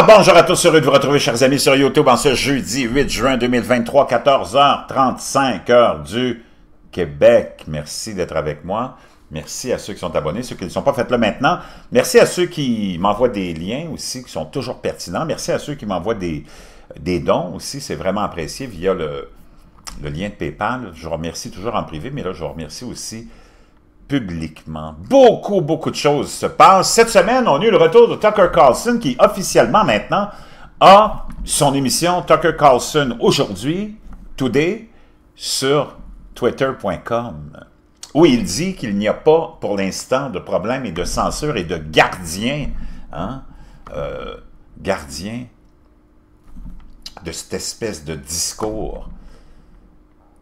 Ah, bonjour à tous, heureux de vous retrouver, chers amis, sur YouTube en ce jeudi 8 juin 2023, 14h35, du Québec. Merci d'être avec moi. Merci à ceux qui sont abonnés, ceux qui ne sont pas faites là maintenant. Merci à ceux qui m'envoient des liens aussi, qui sont toujours pertinents. Merci à ceux qui m'envoient des, des dons aussi, c'est vraiment apprécié via le, le lien de PayPal. Je vous remercie toujours en privé, mais là, je vous remercie aussi publiquement. Beaucoup, beaucoup de choses se passent. Cette semaine, on a eu le retour de Tucker Carlson qui officiellement maintenant a son émission Tucker Carlson aujourd'hui, today, sur twitter.com, où il dit qu'il n'y a pas pour l'instant de problème et de censure et de gardien, hein, euh, gardien de cette espèce de discours.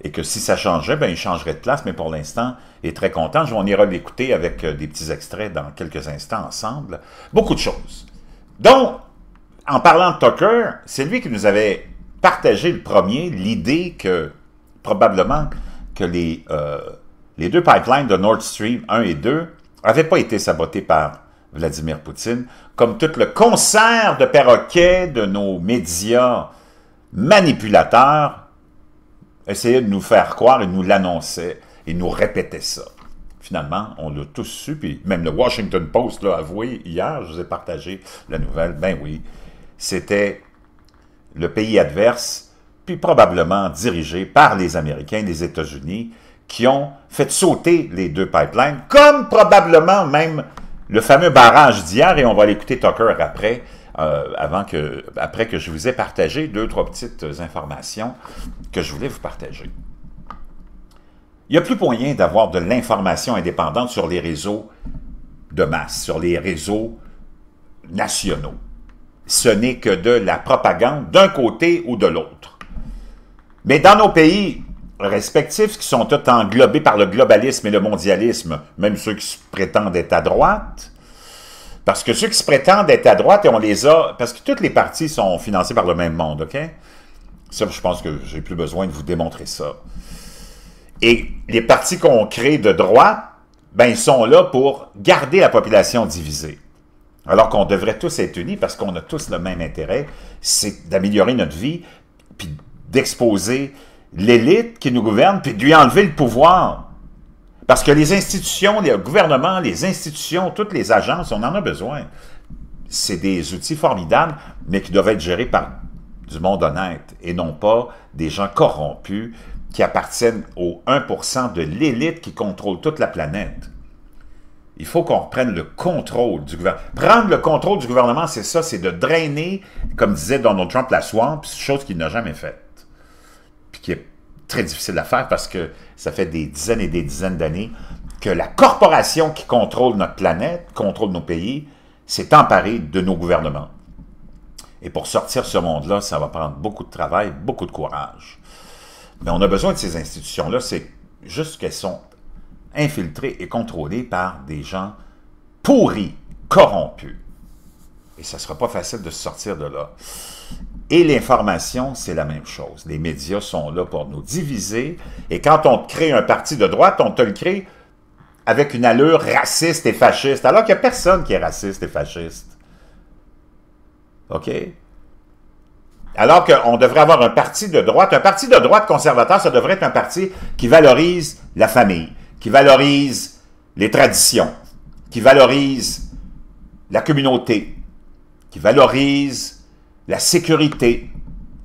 Et que si ça changeait, ben, il changerait de place, mais pour l'instant, est très content. On ira l'écouter avec euh, des petits extraits dans quelques instants ensemble. Beaucoup de choses. Donc, en parlant de Tucker, c'est lui qui nous avait partagé le premier l'idée que probablement que les, euh, les deux pipelines de Nord Stream 1 et 2 n'avaient pas été sabotés par Vladimir Poutine, comme tout le concert de perroquets de nos médias manipulateurs essayaient de nous faire croire et nous l'annonçaient. Il nous répétait ça. Finalement, on l'a tous su, puis même le Washington Post l'a avoué hier, je vous ai partagé la nouvelle, ben oui, c'était le pays adverse, puis probablement dirigé par les Américains, les États-Unis, qui ont fait sauter les deux pipelines, comme probablement même le fameux barrage d'hier, et on va l'écouter Tucker après, euh, avant que, après que je vous ai partagé deux, trois petites informations que je voulais vous partager. Il n'y a plus moyen d'avoir de l'information indépendante sur les réseaux de masse, sur les réseaux nationaux. Ce n'est que de la propagande d'un côté ou de l'autre. Mais dans nos pays respectifs, qui sont tous englobés par le globalisme et le mondialisme, même ceux qui se prétendent être à droite, parce que ceux qui se prétendent être à droite, et on les a, parce que toutes les parties sont financées par le même monde, OK? Ça, je pense que j'ai plus besoin de vous démontrer ça. Et les partis qu'on crée de droit, ben, ils sont là pour garder la population divisée. Alors qu'on devrait tous être unis parce qu'on a tous le même intérêt, c'est d'améliorer notre vie, puis d'exposer l'élite qui nous gouverne, puis de lui enlever le pouvoir. Parce que les institutions, les gouvernements, les institutions, toutes les agences, on en a besoin. C'est des outils formidables, mais qui doivent être gérés par du monde honnête et non pas des gens corrompus qui appartiennent au 1% de l'élite qui contrôle toute la planète. Il faut qu'on reprenne le contrôle du gouvernement. Prendre le contrôle du gouvernement, c'est ça, c'est de drainer, comme disait Donald Trump, la swamp, chose qu'il n'a jamais faite. Puis qui est très difficile à faire parce que ça fait des dizaines et des dizaines d'années que la corporation qui contrôle notre planète, contrôle nos pays, s'est emparée de nos gouvernements. Et pour sortir ce monde-là, ça va prendre beaucoup de travail, beaucoup de courage. Mais on a besoin de ces institutions-là, c'est juste qu'elles sont infiltrées et contrôlées par des gens pourris, corrompus. Et ça ne sera pas facile de se sortir de là. Et l'information, c'est la même chose. Les médias sont là pour nous diviser. Et quand on crée un parti de droite, on te le crée avec une allure raciste et fasciste, alors qu'il n'y a personne qui est raciste et fasciste. OK? Alors qu'on devrait avoir un parti de droite. Un parti de droite conservateur, ça devrait être un parti qui valorise la famille, qui valorise les traditions, qui valorise la communauté, qui valorise la sécurité,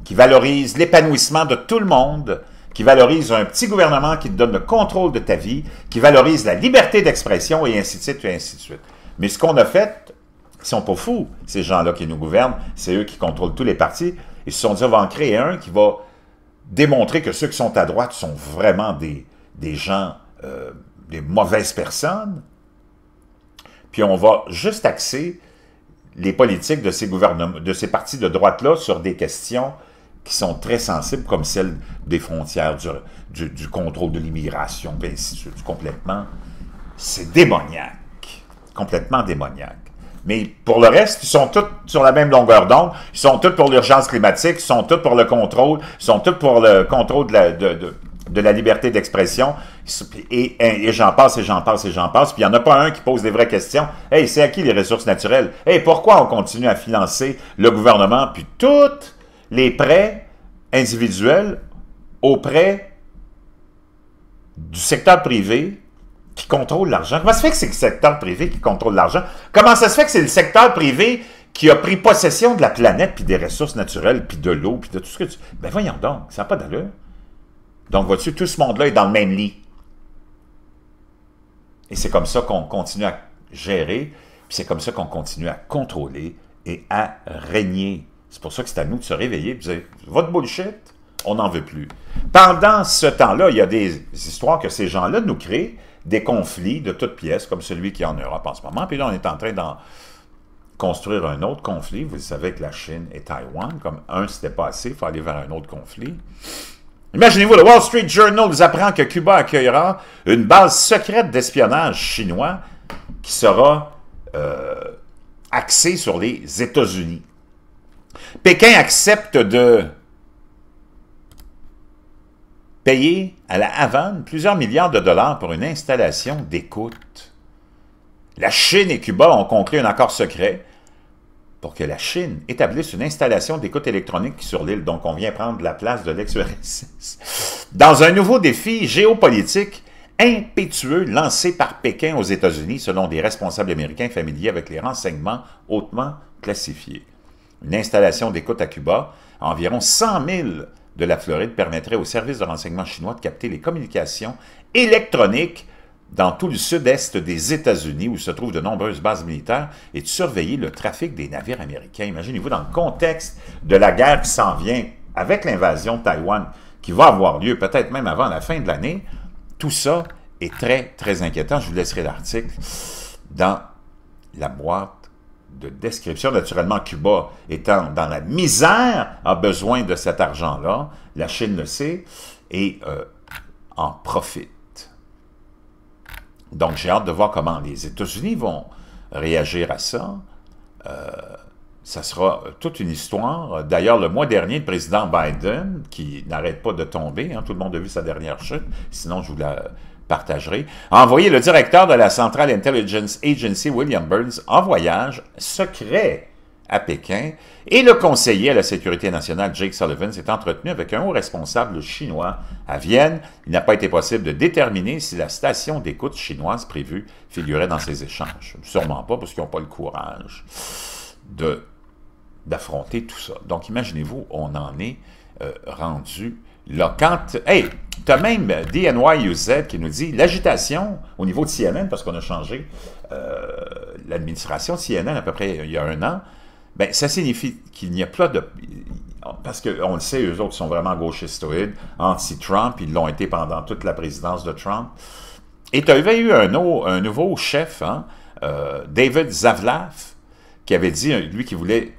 qui valorise l'épanouissement de tout le monde, qui valorise un petit gouvernement qui te donne le contrôle de ta vie, qui valorise la liberté d'expression, et ainsi de suite, et ainsi de suite. Mais ce qu'on a fait, ils sont pas fous, ces gens-là qui nous gouvernent, c'est eux qui contrôlent tous les partis, ils se sont dit, on va en créer un qui va démontrer que ceux qui sont à droite sont vraiment des, des gens, euh, des mauvaises personnes. Puis on va juste axer les politiques de ces, gouvernements, de ces partis de droite-là sur des questions qui sont très sensibles, comme celle des frontières, du, du, du contrôle de l'immigration, ben, complètement. C'est démoniaque, complètement démoniaque. Mais pour le reste, ils sont tous sur la même longueur d'onde. Ils sont tous pour l'urgence climatique, ils sont tous pour le contrôle, ils sont tous pour le contrôle de la, liberté d'expression. Et, j'en passe, et j'en passe, et j'en passe. Puis il n'y en a pas un qui pose des vraies questions. Hey, c'est à qui les ressources naturelles? Hey, pourquoi on continue à financer le gouvernement? Puis tous les prêts individuels auprès du secteur privé qui contrôle l'argent? Comment ça se fait que c'est le secteur privé qui contrôle l'argent? Comment ça se fait que c'est le secteur privé qui a pris possession de la planète, puis des ressources naturelles, puis de l'eau, puis de tout ce que tu... Ben voyons donc, ça n'a pas d'allure. Donc, vois-tu, tout ce monde-là est dans le même lit. Et c'est comme ça qu'on continue à gérer, puis c'est comme ça qu'on continue à contrôler et à régner. C'est pour ça que c'est à nous de se réveiller et de dire « Votre bullshit, on n'en veut plus. Pendant ce temps-là, il y a des histoires que ces gens-là nous créent, des conflits de toutes pièces, comme celui qui est en Europe en ce moment. Puis là, on est en train d'en construire un autre conflit. Vous savez que la Chine et Taïwan, comme un, s'était pas assez, il faut aller vers un autre conflit. Imaginez-vous, le Wall Street Journal nous apprend que Cuba accueillera une base secrète d'espionnage chinois qui sera euh, axée sur les États-Unis. Pékin accepte de payer à la Havane plusieurs milliards de dollars pour une installation d'écoute. La Chine et Cuba ont conclu un accord secret pour que la Chine établisse une installation d'écoute électronique sur l'île, dont on vient prendre la place de l'ex-URSS. Dans un nouveau défi géopolitique impétueux lancé par Pékin aux États-Unis, selon des responsables américains familiers avec les renseignements hautement classifiés. Une installation d'écoute à Cuba, environ 100 000 de la Floride permettrait aux services de renseignement chinois de capter les communications électroniques dans tout le sud-est des États-Unis, où se trouvent de nombreuses bases militaires, et de surveiller le trafic des navires américains. Imaginez-vous, dans le contexte de la guerre qui s'en vient avec l'invasion de Taïwan, qui va avoir lieu peut-être même avant la fin de l'année, tout ça est très, très inquiétant. Je vous laisserai l'article dans la boîte de description. Naturellement, Cuba étant dans la misère a besoin de cet argent-là. La Chine le sait et euh, en profite. Donc, j'ai hâte de voir comment les États-Unis vont réagir à ça. Euh, ça sera euh, toute une histoire. D'ailleurs, le mois dernier, le président Biden, qui n'arrête pas de tomber, hein, tout le monde a vu sa dernière chute, sinon je vous la a envoyé le directeur de la Central Intelligence Agency, William Burns, en voyage secret à Pékin, et le conseiller à la sécurité nationale, Jake Sullivan, s'est entretenu avec un haut responsable chinois à Vienne. Il n'a pas été possible de déterminer si la station d'écoute chinoise prévue figurait dans ces échanges. Sûrement pas, parce qu'ils n'ont pas le courage d'affronter tout ça. Donc imaginez-vous, on en est euh, rendu Là, quand... Hey, tu as même DNYUZ qui nous dit l'agitation au niveau de CNN, parce qu'on a changé euh, l'administration de CNN à peu près il y a un an, ben, ça signifie qu'il n'y a pas de... Parce qu'on le sait, eux autres sont vraiment gauchistoïdes, anti-Trump, ils l'ont été pendant toute la présidence de Trump. Et tu avais eu un, un nouveau chef, hein, euh, David Zavlaff, qui avait dit, lui, qui voulait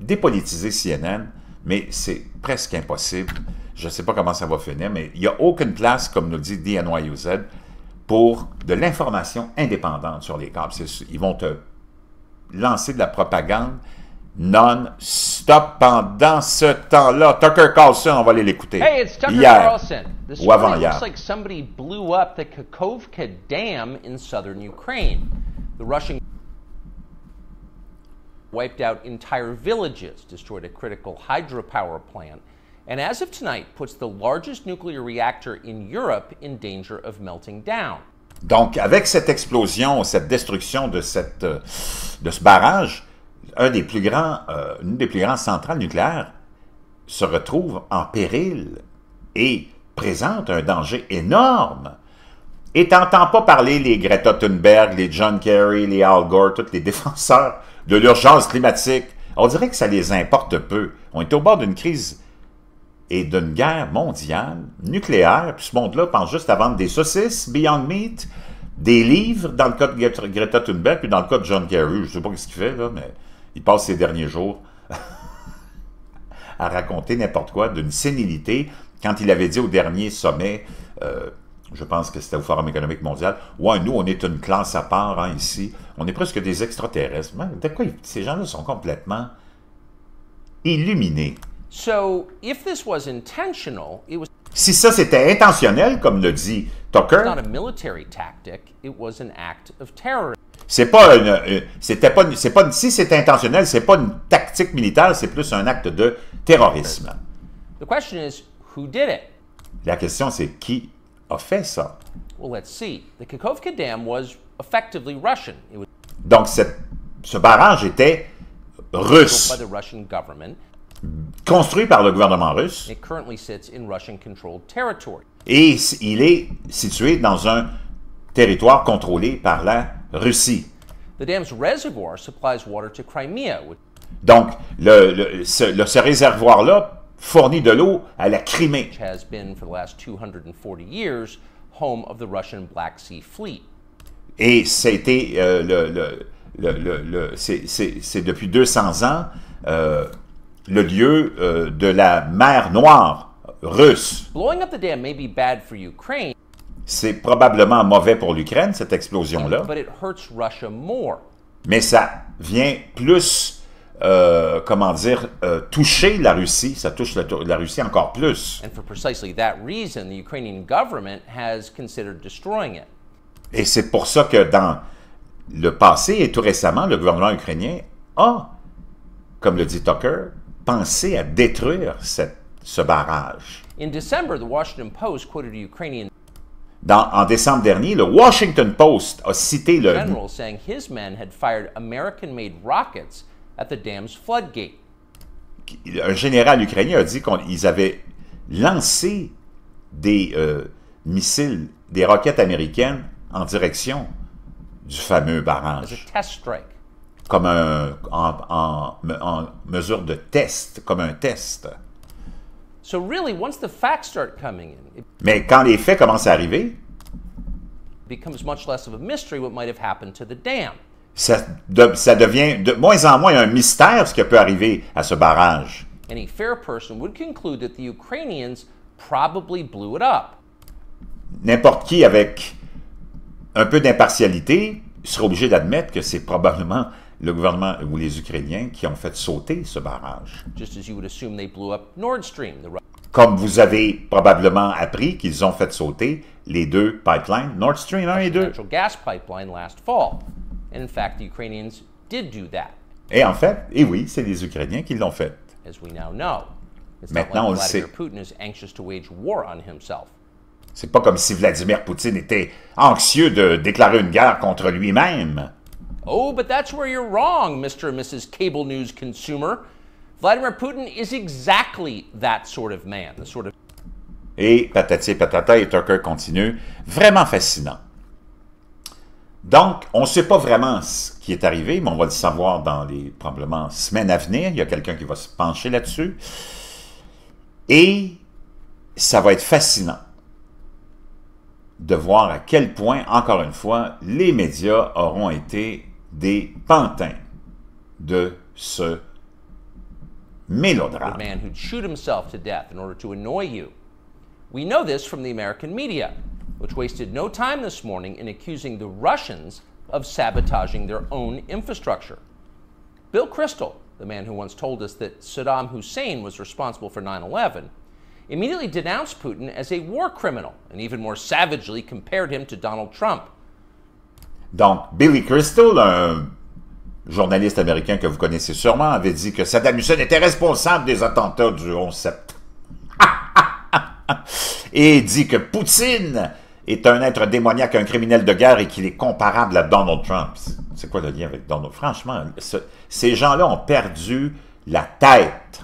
dépolitiser CNN, mais c'est presque impossible. Je ne sais pas comment ça va finir, mais il n'y a aucune place, comme nous dit DNYUZ, pour de l'information indépendante sur les câbles. Ils vont te lancer de la propagande non-stop pendant ce temps-là. Tucker Carlson, on va aller l'écouter. hier, ou avant hier wiped out entire villages, destroyed a critical hydropower plant, and as of tonight puts the largest nuclear reactor in Europe in danger of melting down. Donc, avec cette explosion, cette destruction de, cette, euh, de ce barrage, un des plus grands, euh, une des plus grandes centrales nucléaires se retrouve en péril et présente un danger énorme. Et t'entends pas parler les Greta Thunberg, les John Kerry, les Al Gore, tous les défenseurs de l'urgence climatique. On dirait que ça les importe peu. On est au bord d'une crise et d'une guerre mondiale nucléaire, puis ce monde-là pense juste à vendre des saucisses, Beyond Meat, des livres, dans le cas de Greta Thunberg, puis dans le cas de John Kerry, je ne sais pas ce qu'il fait, là, mais il passe ses derniers jours à raconter n'importe quoi, d'une sénilité, quand il avait dit au dernier sommet, euh, je pense que c'était au Forum économique mondial, « Ouais, nous, on est une classe à part hein, ici, on est presque des extraterrestres. De quoi ces gens-là sont complètement illuminés. si ça c'était intentionnel, comme le dit Tucker, c'est pas une, euh, c'était pas, c'est pas, si c'est intentionnel, c'est pas une tactique militaire, c'est plus un acte de terrorisme. question La question c'est qui a fait ça. Well, let's see. The Kakovka Dam donc, ce barrage était russe, construit par le gouvernement russe, et il est situé dans un territoire contrôlé par la Russie. Donc, ce réservoir-là fournit de l'eau à la Crimée. Et c'était euh, le, le, c'est depuis 200 ans euh, le lieu euh, de la mer Noire russe. C'est probablement mauvais pour l'Ukraine, cette explosion-là. Mais ça vient plus, comment dire, toucher la Russie. Ça touche la, Russie encore plus. Et c'est pour ça que dans le passé et tout récemment, le gouvernement ukrainien a, comme le dit Tucker, pensé à détruire cette, ce barrage. en décembre dernier, le Washington Post a cité le Un général ukrainien a dit qu'ils avaient lancé des euh, missiles, des roquettes américaines en direction du fameux barrage. Comme un, en, en, mesure de test, comme un test. Mais quand les faits commencent à arriver, ça, devient de moins en moins un mystère ce qui peut arriver à ce barrage. probably N'importe qui avec un peu d'impartialité, il sera obligé d'admettre que c'est probablement le gouvernement ou les Ukrainiens qui ont fait sauter ce barrage. Comme vous avez probablement appris qu'ils ont fait sauter les deux pipelines, Nord Stream 1 et 2. Et en fait, et oui, c'est les Ukrainiens qui l'ont fait. Maintenant, on le sait. C'est pas comme si Vladimir Poutine était anxieux de déclarer une guerre contre lui-même. Oh, but that's where you're wrong, Mr. and Mrs. Cable News consumer. Vladimir Putin is exactly that sort of man, the sort of et patati patata et Tucker continue. Vraiment fascinant. Donc, on ne sait pas vraiment ce qui est arrivé, mais on va le savoir dans les, probablement, semaines à venir. Il y a quelqu'un qui va se pencher là-dessus. Et ça va être fascinant. de voir à quel point, encore une fois, les médias auront été des pantins de ce mélodrame. man who'd shoot himself to death in order to annoy you. We know this from the American media, which wasted no time this morning in accusing the Russians of sabotaging their own infrastructure. Bill Kristol, the man who once told us that Saddam Hussein was responsible for 9 11, immediately denounced Putin as a war criminal and even more savagely compared him to Donald Trump. Donc, Billy Crystal, un journaliste américain que vous connaissez sûrement, avait dit que Saddam Hussein était responsable des attentats du 11 septembre. et dit que Poutine est un être démoniaque, un criminel de guerre et qu'il est comparable à Donald Trump. C'est quoi le lien avec Donald? Franchement, ces gens-là ont perdu la tête.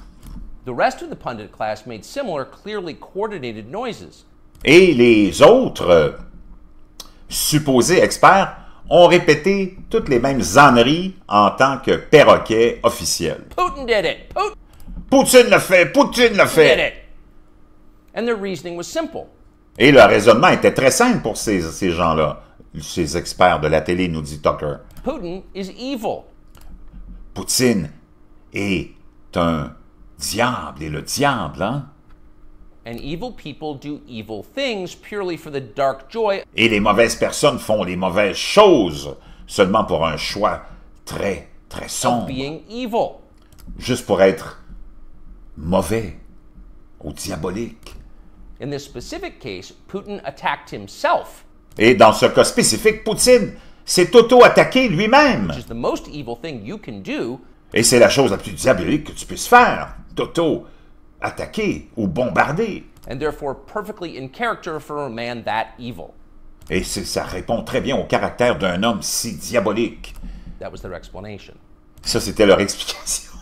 Et les autres supposés experts ont répété toutes les mêmes âneries en tant que perroquets officiels. Poutine le fait. Poutine le fait. And reasoning was simple. Et le raisonnement était très simple pour ces, ces gens-là, ces experts de la télé, nous dit Tucker. is evil. Poutine est un diable et le diable, hein? Et les mauvaises personnes font les mauvaises choses seulement pour un choix très, très sombre. Juste pour être mauvais ou diabolique. Et dans ce cas spécifique, Poutine s'est auto-attaqué lui-même. Et c'est la chose la plus diabolique que tu puisses faire, d'auto-attaquer ou bombarder. Et ça répond très bien au caractère d'un homme si diabolique. Ça, c'était leur explication.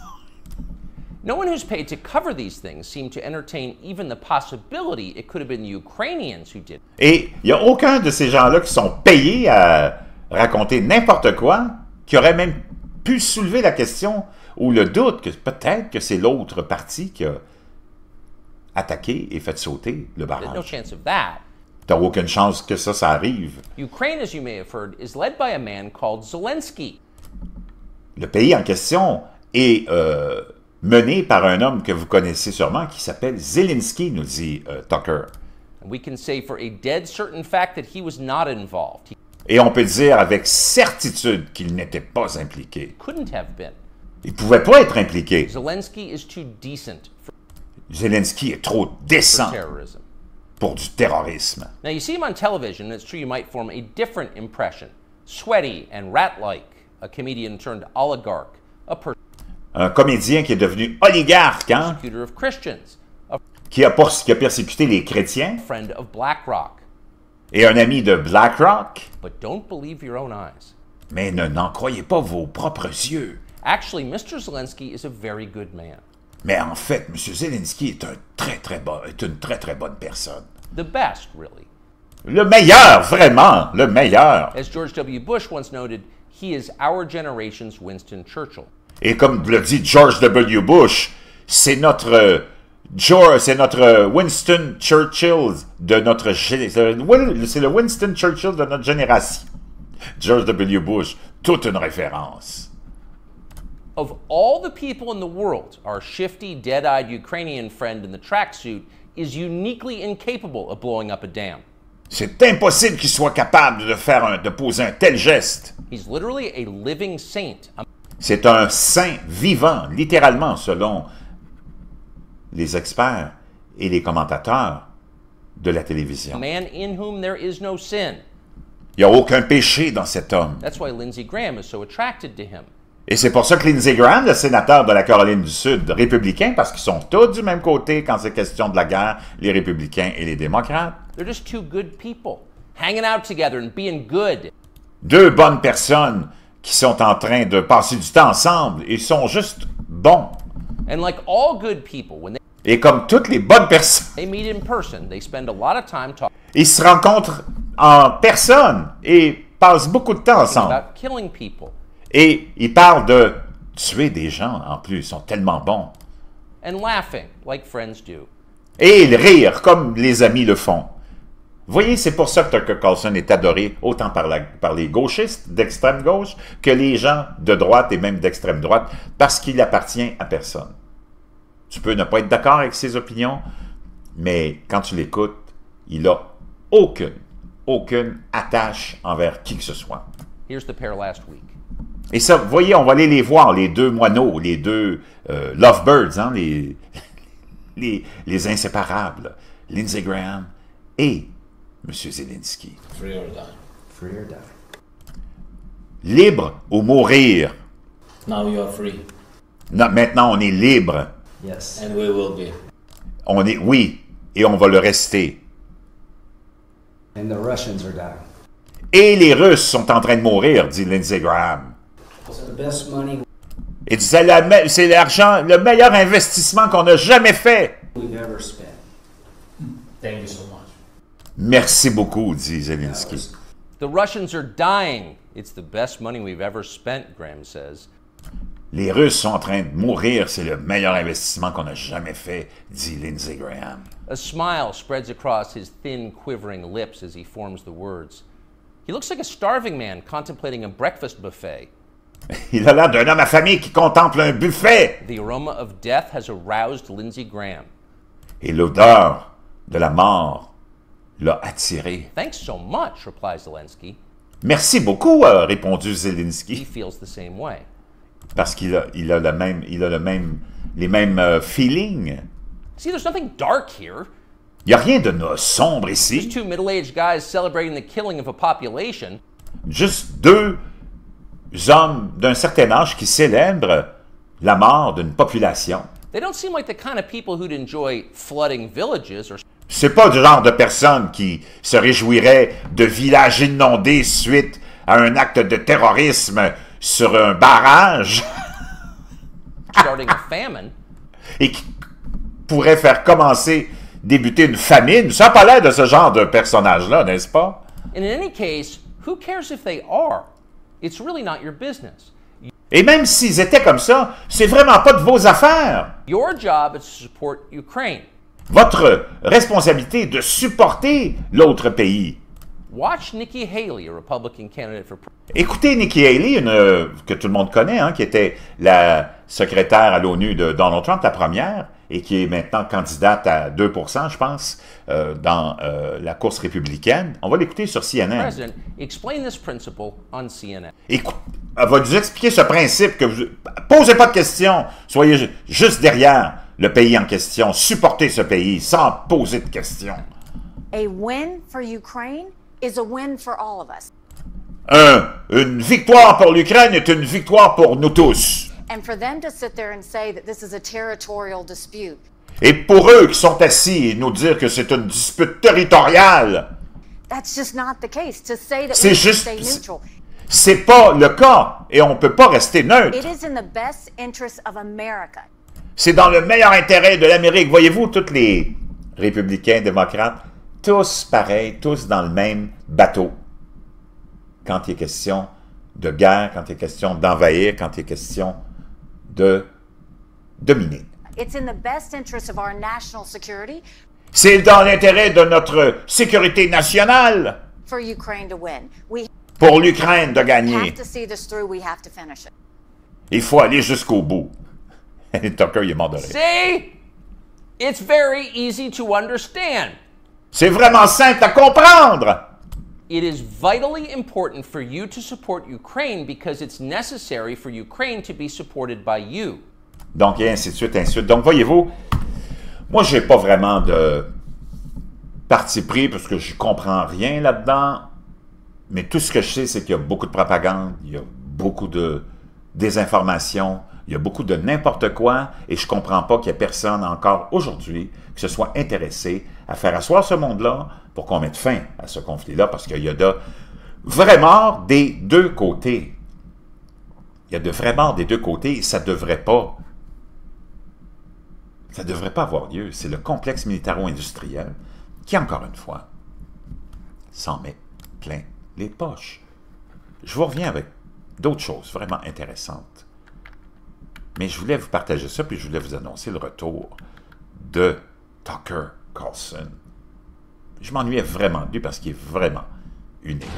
No one who's paid to cover these things seemed to entertain even the possibility it could have been Ukrainians who did. Et il n'y a aucun de ces gens-là qui sont payés à raconter n'importe quoi qui aurait même pu soulever la question ou le doute que peut-être que c'est l'autre partie qui a attaqué et fait sauter le barrage. T'as aucune chance que ça, ça arrive. Le pays en question est euh, mené par un homme que vous connaissez sûrement qui s'appelle Zelensky, nous dit euh, Tucker. We can say for a dead certain fact that was not involved. Et on peut dire avec certitude qu'il n'était pas impliqué. Il ne pouvait pas être impliqué. Zelensky est trop décent pour du terrorisme. Now you see him on television, it's true you might form a different impression. Sweaty and rat-like, a comedian turned oligarch, a un comédien qui est devenu oligarque, hein? Of a qui, a qui a persécuté les chrétiens, friend of BlackRock, et un ami de BlackRock. But don't believe your own eyes. Mais ne n'en croyez pas vos propres yeux. Actually, Mr. Zelensky is a very good man. Mais en fait, M. Zelensky est, un très, très bon, est une très très bonne personne. The best, really. Le meilleur, vraiment, le meilleur. As George W. Bush once noted, he is our generation's Winston Churchill. Et comme le dit George W. Bush, c'est notre George, c'est notre Winston Churchill de notre c'est le Winston Churchill de notre génération. George W. Bush, toute une référence. Of all the people in the world, our shifty, dead-eyed Ukrainian friend in the tracksuit is uniquely incapable of blowing up a dam. C'est impossible qu'il soit capable de faire un, de poser un tel geste. He's literally a living saint. C'est un saint vivant, littéralement, selon les experts et les commentateurs de la télévision. Il n'y a aucun péché dans cet homme. Et c'est pour ça que Lindsey Graham, le sénateur de la Caroline du Sud, républicain, parce qu'ils sont tous du même côté quand c'est question de la guerre, les républicains et les démocrates. Deux bonnes personnes qui sont en train de passer du temps ensemble et sont juste bons good Et comme toutes les bonnes personnes, ils se rencontrent en personne et passent beaucoup de temps ensemble. Et ils parlent de tuer des gens en plus, ils sont tellement bons. Et ils rirent comme les amis le font. Voyez, c'est pour ça que Tucker Carlson est adoré autant par, la, par les gauchistes d'extrême gauche que les gens de droite et même d'extrême droite, parce qu'il appartient à personne. Tu peux ne pas être d'accord avec ses opinions, mais quand tu l'écoutes, il a aucune, aucune attache envers qui que ce soit. Et ça, vous voyez, on va aller les voir, les deux moineaux, les deux euh, lovebirds, hein, les, les, les inséparables, Lindsey Graham et Monsieur Zelensky. Libre ou mourir. Now you are free. maintenant, on est libre. Yes. And we will be. On est, oui, et on va le rester. And the Russians are dying. Et les Russes sont en train de mourir, dit Lindsey Graham. c'est l'argent, le meilleur investissement qu'on a jamais fait. We've ever spent. Thank you so much. Merci beaucoup, dit Zelensky. The Russians are dying. It's the best money we've ever spent, Graham says. Les Russes sont en train de mourir, c'est le meilleur investissement qu'on a jamais fait, dit Lindsey Graham. A smile spreads across his thin, quivering lips as he forms the words. He looks like a starving man contemplating a breakfast buffet. Il a l'air d'un homme affamé qui contemple un buffet. The aroma of death has aroused Lindsey Graham. Et l'odeur de la mort l'a attiré. Thanks so much, replies Zelensky. Merci beaucoup, a euh, répondu Zelensky. He feels the same way. Parce qu'il a, il a, le même, il a le même, les mêmes euh, feelings. See, there's nothing dark here. Il n'y a rien de sombre ici. Just two middle-aged guys celebrating the killing of a population. Juste deux hommes d'un certain âge qui célèbrent la mort d'une population. They don't seem like the kind of people who'd enjoy flooding villages or c'est pas du genre de personne qui se réjouirait de villages inondés suite à un acte de terrorisme sur un barrage. Et qui pourrait faire commencer, débuter une famine. Ça n'a pas l'air de ce genre de personnage-là, n'est-ce pas? Et même s'ils étaient comme ça, c'est vraiment pas de vos affaires. Your job is to support Ukraine. Votre responsabilité de supporter l'autre pays. Écoutez Nikki Haley, une, euh, que tout le monde connaît, hein, qui était la secrétaire à l'ONU de Donald Trump, la première, et qui est maintenant candidate à 2 je pense, euh, dans euh, la course républicaine. On va l'écouter sur CNN. Explain on elle va nous expliquer ce principe que vous... Posez pas de questions, soyez juste derrière le pays en question, supporter ce pays sans poser de questions. Un, une victoire pour l'Ukraine est une victoire pour nous tous. Et pour eux qui sont assis et nous dire que c'est une dispute territoriale. c'est juste, C'est pas le cas et on peut pas rester neutre. C'est dans le meilleur intérêt de l'Amérique. Voyez-vous, tous les républicains, démocrates, tous pareils, tous dans le même bateau. Quand il est question de guerre, quand il est question d'envahir, quand il est question de dominer. C'est dans l'intérêt de notre sécurité nationale pour l'Ukraine de gagner. Il faut aller jusqu'au bout. Tucker, il est mort de rire. See? It's very easy to understand. C'est vraiment simple à comprendre. It is vitally important for you to support Ukraine because it's necessary for Ukraine to be supported by you. Donc, et ainsi de suite, ainsi de suite. Donc, voyez-vous, moi, j'ai pas vraiment de parti pris parce que je comprends rien là-dedans. Mais tout ce que je sais, c'est qu'il y a beaucoup de propagande, il y a beaucoup de désinformation, il y a beaucoup de n'importe quoi et je comprends pas qu'il n'y ait personne encore aujourd'hui qui se soit intéressé à faire asseoir ce monde-là pour qu'on mette fin à ce conflit-là parce qu'il y a de vraiment des deux côtés. Il y a de morts des deux côtés et ça devrait pas. Ça devrait pas avoir lieu. C'est le complexe militaro-industriel qui, encore une fois, s'en met plein les poches. Je vous reviens avec d'autres choses vraiment intéressantes. Mais je voulais vous partager ça, puis je voulais vous annoncer le retour de Tucker Carlson. Je m'ennuyais vraiment de lui parce qu'il est vraiment unique.